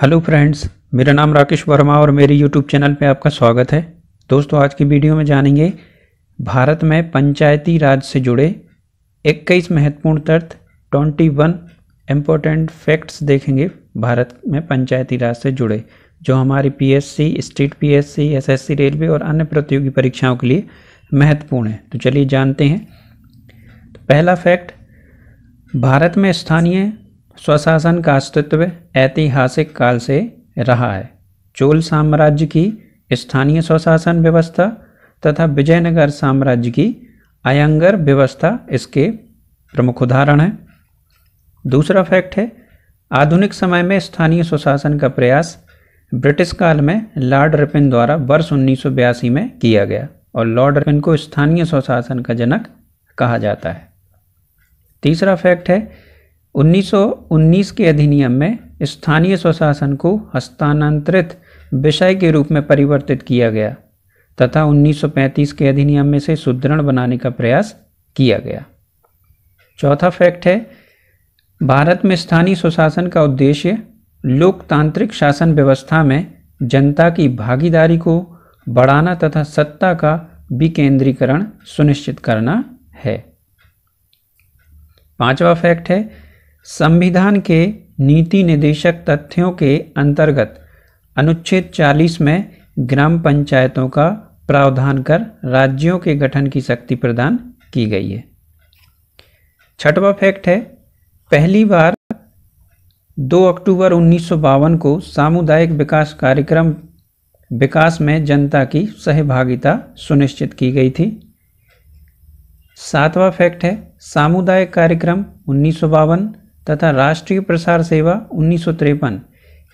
hello friends मेरा नाम राकेश वर्मा और मेरे यूट्यूब चैनल पे आपका स्वागत है दोस्तों आज की वीडियो में जानेंगे भारत में पंचायती राज से जुड़े 21 महत्वपूर्ण तथ्य 21 वन इम्पोर्टेंट फैक्ट्स देखेंगे भारत में पंचायती राज से जुड़े जो हमारी PSC state PSC SSC railway और अन्य प्रतियोगी परीक्षाओं के लिए महत्वपूर्ण है तो चलिए जानते हैं तो पहला फैक्ट भारत में स्थानीय स्वशासन का अस्तित्व ऐतिहासिक काल से रहा है चोल साम्राज्य की स्थानीय स्वशासन व्यवस्था तथा विजयनगर साम्राज्य की अयंगर व्यवस्था इसके प्रमुख उदाहरण हैं दूसरा फैक्ट है आधुनिक समय में स्थानीय स्वशासन का प्रयास ब्रिटिश काल में लॉर्ड रिपिन द्वारा वर्ष उन्नीस में किया गया और लॉर्ड रिपिन को स्थानीय स्वशासन का जनक कहा जाता है तीसरा फैक्ट है 1919 के अधिनियम में स्थानीय स्वशासन को हस्तांतरित विषय के रूप में परिवर्तित किया गया तथा 1935 के अधिनियम में से सुदृढ़ बनाने का प्रयास किया गया चौथा फैक्ट है भारत में स्थानीय स्वशासन का उद्देश्य लोकतांत्रिक शासन व्यवस्था में जनता की भागीदारी को बढ़ाना तथा सत्ता का विकेंद्रीकरण सुनिश्चित करना है पांचवा फैक्ट है संविधान के नीति निदेशक तथ्यों के अंतर्गत अनुच्छेद 40 में ग्राम पंचायतों का प्रावधान कर राज्यों के गठन की शक्ति प्रदान की गई है छठवा फैक्ट है पहली बार 2 अक्टूबर उन्नीस को सामुदायिक विकास कार्यक्रम विकास में जनता की सहभागिता सुनिश्चित की गई थी सातवां फैक्ट है सामुदायिक कार्यक्रम उन्नीस तथा राष्ट्रीय प्रसार सेवा उन्नीस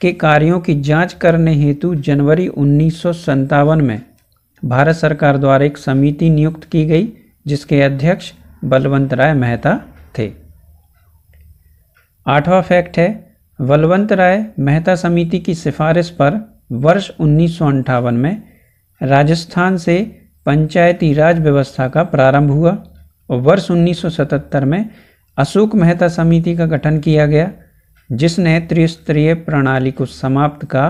के कार्यों की जांच करने हेतु जनवरी उन्नीस में भारत सरकार द्वारा एक समिति नियुक्त की गई जिसके अध्यक्ष बलवंत राय मेहता थे आठवां फैक्ट है बलवंत राय मेहता समिति की सिफारिश पर वर्ष उन्नीस में राजस्थान से पंचायती राज व्यवस्था का प्रारंभ हुआ और वर्ष 1977 में अशोक मेहता समिति का गठन किया गया जिसने त्रिस्तरीय प्रणाली को समाप्त का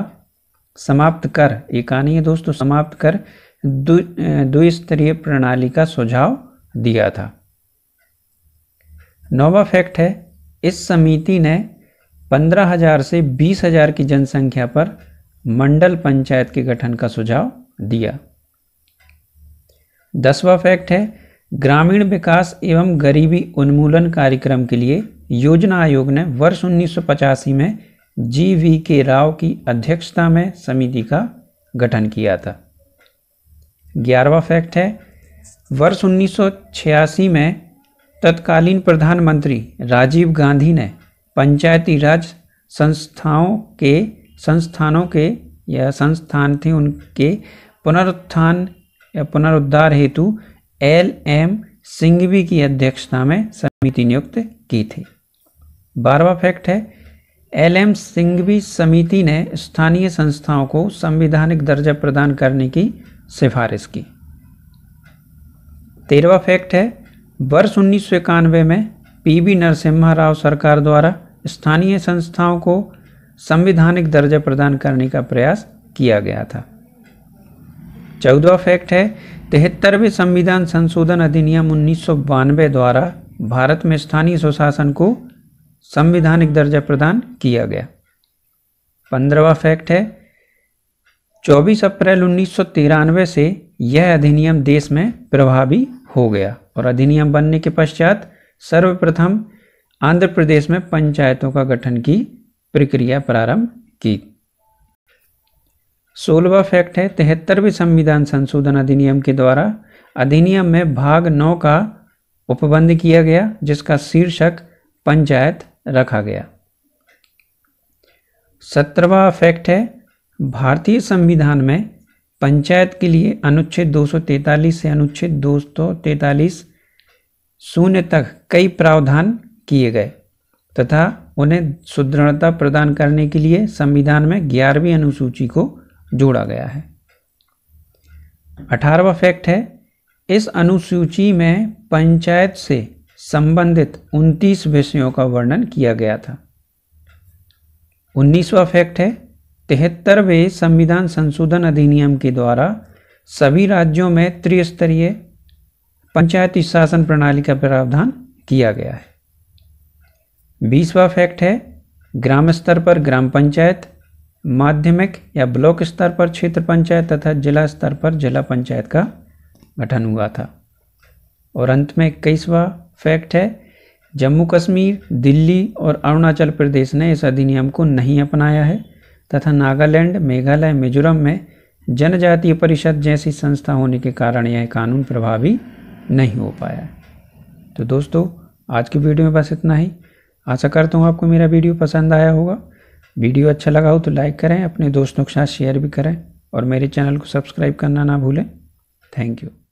समाप्त कर ये कहानी है दोस्तों समाप्त कर द्विस्तरीय दु, प्रणाली का सुझाव दिया था नौवा फैक्ट है इस समिति ने 15,000 से 20,000 की जनसंख्या पर मंडल पंचायत के गठन का सुझाव दिया दसवा फैक्ट है ग्रामीण विकास एवं गरीबी उन्मूलन कार्यक्रम के लिए योजना आयोग ने वर्ष उन्नीस में जी वी के राव की अध्यक्षता में समिति का गठन किया था ग्यारहवा फैक्ट है वर्ष 1986 में तत्कालीन प्रधानमंत्री राजीव गांधी ने पंचायती राज संस्थाओं के संस्थानों के या संस्थान थे उनके पुनरुत्थान या पुनरुद्धार हेतु एल एम सिंघवी की अध्यक्षता में समिति नियुक्त की थी बारवा फैक्ट है एल एम सिंघवी समिति ने स्थानीय संस्थाओं को संविधानिक दर्जा प्रदान करने की सिफारिश की तेरहवा फैक्ट है वर्ष उन्नीस में पीबी नरसिम्हा राव सरकार द्वारा स्थानीय संस्थाओं को संविधानिक दर्जा प्रदान करने का प्रयास किया गया था चौदवा फैक्ट है तिहत्तरवें संविधान संशोधन अधिनियम उन्नीस द्वारा भारत में स्थानीय स्वशासन को संविधानिक दर्जा प्रदान किया गया पंद्रवा फैक्ट है 24 अप्रैल उन्नीस से यह अधिनियम देश में प्रभावी हो गया और अधिनियम बनने के पश्चात सर्वप्रथम आंध्र प्रदेश में पंचायतों का गठन की प्रक्रिया प्रारंभ की सोलवा फैक्ट है तिहत्तरवें संविधान संशोधन अधिनियम के द्वारा अधिनियम में भाग नौ का उपबंध किया गया जिसका शीर्षक पंचायत रखा गया सत्रहवा फैक्ट है भारतीय संविधान में पंचायत के लिए अनुच्छेद 243 से अनुच्छेद तैतालीस शून्य तक कई प्रावधान किए गए तथा उन्हें सुदृढ़ता प्रदान करने के लिए संविधान में ग्यारहवीं अनुसूची को जोड़ा गया है अठारहवा फैक्ट है इस अनुसूची में पंचायत से संबंधित 29 विषयों का वर्णन किया गया था उन्नीसवा फैक्ट है तिहत्तरवें संविधान संशोधन अधिनियम के द्वारा सभी राज्यों में त्रिस्तरीय पंचायती शासन प्रणाली का प्रावधान किया गया है बीसवा फैक्ट है ग्राम स्तर पर ग्राम पंचायत माध्यमिक या ब्लॉक स्तर पर क्षेत्र पंचायत तथा जिला स्तर पर जिला पंचायत का गठन हुआ था और अंत में इक्कीसवा फैक्ट है जम्मू कश्मीर दिल्ली और अरुणाचल प्रदेश ने इस अधिनियम को नहीं अपनाया है तथा नागालैंड मेघालय मिजोरम में जनजातीय परिषद जैसी संस्था होने के कारण यह कानून प्रभावी नहीं हो पाया तो दोस्तों आज की वीडियो में बस इतना ही आशा करता हूँ आपको मेरा वीडियो पसंद आया होगा वीडियो अच्छा लगा हो तो लाइक करें अपने दोस्तों के साथ शेयर भी करें और मेरे चैनल को सब्सक्राइब करना ना भूलें थैंक यू